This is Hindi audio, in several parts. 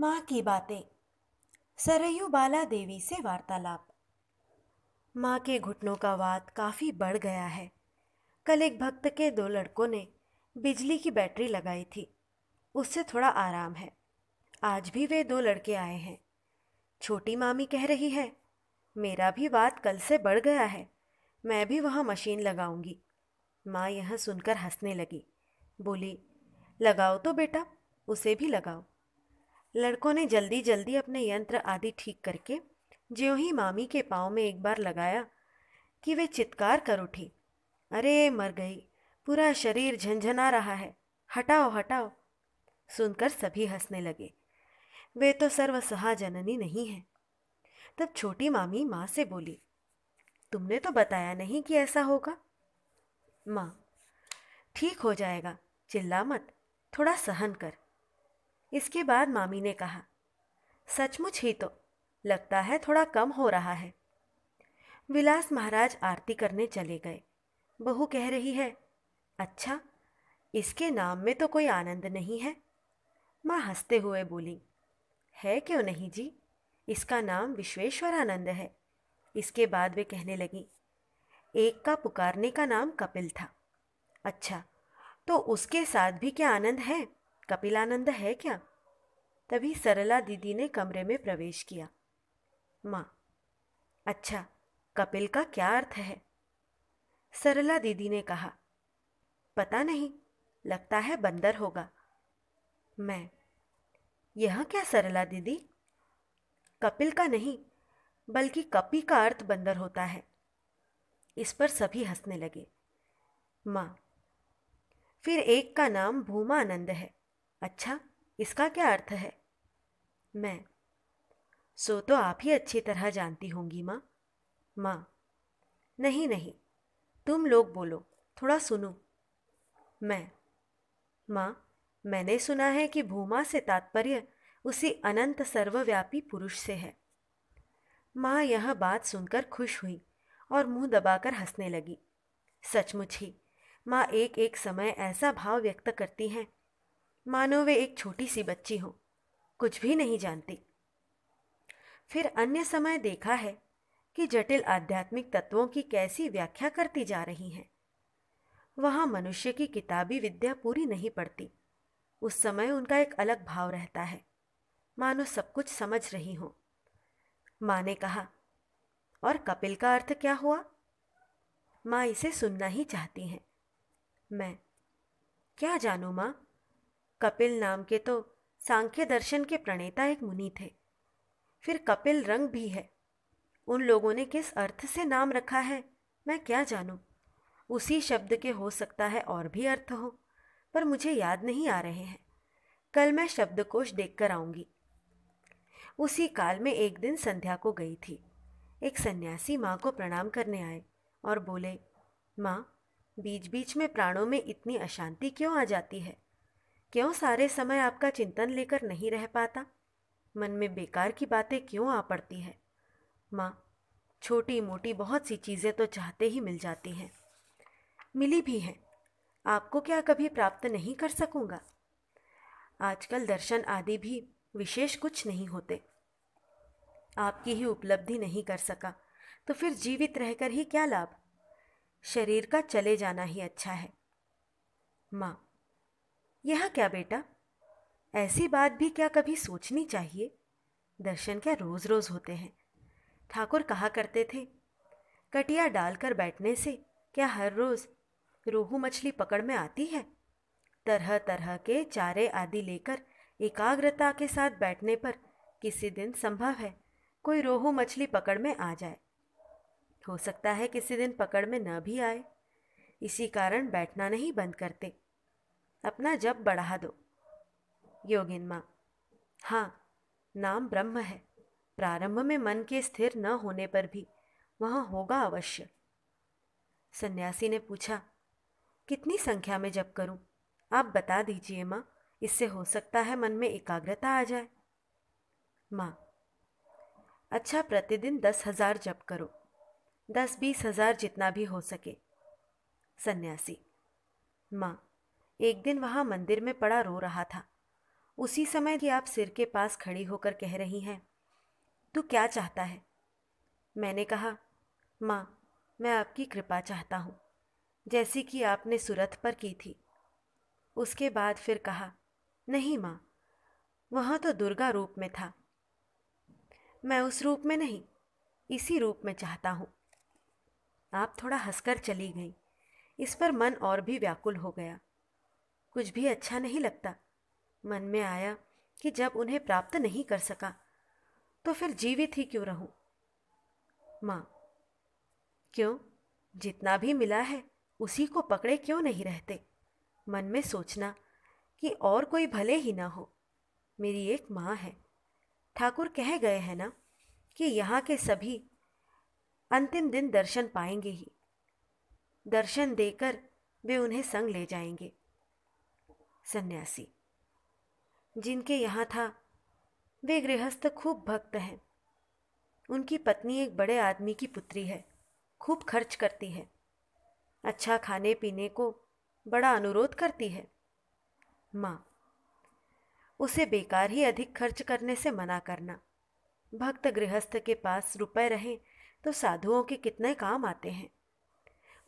माँ की बातें सरयू बाला देवी से वार्तालाप माँ के घुटनों का वाद काफ़ी बढ़ गया है कल एक भक्त के दो लड़कों ने बिजली की बैटरी लगाई थी उससे थोड़ा आराम है आज भी वे दो लड़के आए हैं छोटी मामी कह रही है मेरा भी वाद कल से बढ़ गया है मैं भी वहाँ मशीन लगाऊंगी माँ यह सुनकर हंसने लगी बोली लगाओ तो बेटा उसे भी लगाओ लड़कों ने जल्दी जल्दी अपने यंत्र आदि ठीक करके ज्यों ही मामी के पाँव में एक बार लगाया कि वे चित्कार कर उठी अरे मर गई पूरा शरीर झंझना रहा है हटाओ हटाओ सुनकर सभी हंसने लगे वे तो सर्वसहा जननी नहीं है तब छोटी मामी माँ से बोली तुमने तो बताया नहीं कि ऐसा होगा माँ ठीक हो जाएगा चिल्ला मत थोड़ा सहन कर इसके बाद मामी ने कहा सचमुच ही तो लगता है थोड़ा कम हो रहा है विलास महाराज आरती करने चले गए बहू कह रही है अच्छा इसके नाम में तो कोई आनंद नहीं है माँ हंसते हुए बोली है क्यों नहीं जी इसका नाम विश्वेश्वर आनंद है इसके बाद वे कहने लगी एक का पुकारने का नाम कपिल था अच्छा तो उसके साथ भी क्या आनंद है कपिलानंद है क्या तभी सरला दीदी ने कमरे में प्रवेश किया माँ अच्छा कपिल का क्या अर्थ है सरला दीदी ने कहा पता नहीं लगता है बंदर होगा मैं यह क्या सरला दीदी कपिल का नहीं बल्कि कपी का अर्थ बंदर होता है इस पर सभी हंसने लगे माँ फिर एक का नाम भूमानंद है अच्छा इसका क्या अर्थ है मैं सो तो आप ही अच्छी तरह जानती होंगी माँ माँ नहीं नहीं तुम लोग बोलो थोड़ा सुनो मैं माँ मैंने सुना है कि भूमा से तात्पर्य उसी अनंत सर्वव्यापी पुरुष से है माँ यह बात सुनकर खुश हुई और मुंह दबाकर हंसने लगी सचमुच ही माँ एक एक समय ऐसा भाव व्यक्त करती हैं मानो वे एक छोटी सी बच्ची हो कुछ भी नहीं जानती फिर अन्य समय देखा है कि जटिल आध्यात्मिक तत्वों की कैसी व्याख्या करती जा रही हैं वहां मनुष्य की किताबी विद्या पूरी नहीं पड़ती उस समय उनका एक अलग भाव रहता है मानो सब कुछ समझ रही हो माँ ने कहा और कपिल का अर्थ क्या हुआ माँ इसे सुनना ही चाहती हैं मैं क्या जानू माँ कपिल नाम के तो सांख्य दर्शन के प्रणेता एक मुनि थे फिर कपिल रंग भी है उन लोगों ने किस अर्थ से नाम रखा है मैं क्या जानूं? उसी शब्द के हो सकता है और भी अर्थ हो पर मुझे याद नहीं आ रहे हैं कल मैं शब्दकोश देख कर आऊंगी उसी काल में एक दिन संध्या को गई थी एक सन्यासी माँ को प्रणाम करने आए और बोले माँ बीच बीच में प्राणों में इतनी अशांति क्यों आ जाती है क्यों सारे समय आपका चिंतन लेकर नहीं रह पाता मन में बेकार की बातें क्यों आ पड़ती है माँ छोटी मोटी बहुत सी चीज़ें तो चाहते ही मिल जाती हैं मिली भी हैं आपको क्या कभी प्राप्त नहीं कर सकूँगा आजकल दर्शन आदि भी विशेष कुछ नहीं होते आपकी ही उपलब्धि नहीं कर सका तो फिर जीवित रहकर ही क्या लाभ शरीर का चले जाना ही अच्छा है माँ यह क्या बेटा ऐसी बात भी क्या कभी सोचनी चाहिए दर्शन क्या रोज़ रोज़ होते हैं ठाकुर कहा करते थे कटिया डालकर बैठने से क्या हर रोज़ रोहू मछली पकड़ में आती है तरह तरह के चारे आदि लेकर एकाग्रता के साथ बैठने पर किसी दिन संभव है कोई रोहू मछली पकड़ में आ जाए हो सकता है किसी दिन पकड़ में न भी आए इसी कारण बैठना नहीं बंद करते अपना जब बढ़ा दो योगिन माँ हाँ नाम ब्रह्म है प्रारंभ में मन के स्थिर न होने पर भी वहाँ होगा अवश्य सन्यासी ने पूछा कितनी संख्या में जप करूं? आप बता दीजिए माँ इससे हो सकता है मन में एकाग्रता आ जाए माँ अच्छा प्रतिदिन दस हजार जप करो दस बीस हजार जितना भी हो सके सन्यासी माँ एक दिन वहाँ मंदिर में पड़ा रो रहा था उसी समय कि आप सिर के पास खड़ी होकर कह रही हैं तू क्या चाहता है मैंने कहा माँ मैं आपकी कृपा चाहता हूँ जैसी कि आपने सूरत पर की थी उसके बाद फिर कहा नहीं माँ वहाँ तो दुर्गा रूप में था मैं उस रूप में नहीं इसी रूप में चाहता हूँ आप थोड़ा हंसकर चली गई इस पर मन और भी व्याकुल हो गया कुछ भी अच्छा नहीं लगता मन में आया कि जब उन्हें प्राप्त नहीं कर सका तो फिर जीवित ही क्यों रहूं माँ क्यों जितना भी मिला है उसी को पकड़े क्यों नहीं रहते मन में सोचना कि और कोई भले ही ना हो मेरी एक माँ है ठाकुर कह गए हैं ना कि यहाँ के सभी अंतिम दिन दर्शन पाएंगे ही दर्शन देकर वे उन्हें संग ले जाएंगे सन्यासी जिनके यहाँ था वे गृहस्थ खूब भक्त हैं उनकी पत्नी एक बड़े आदमी की पुत्री है खूब खर्च करती है अच्छा खाने पीने को बड़ा अनुरोध करती है माँ उसे बेकार ही अधिक खर्च करने से मना करना भक्त गृहस्थ के पास रुपए रहें तो साधुओं के कितने काम आते हैं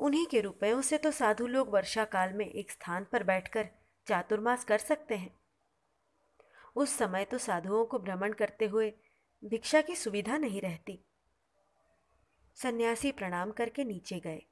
उन्हीं के रुपयों से तो साधु लोग वर्षा काल में एक स्थान पर बैठकर चातुर्मास कर सकते हैं उस समय तो साधुओं को भ्रमण करते हुए भिक्षा की सुविधा नहीं रहती सन्यासी प्रणाम करके नीचे गए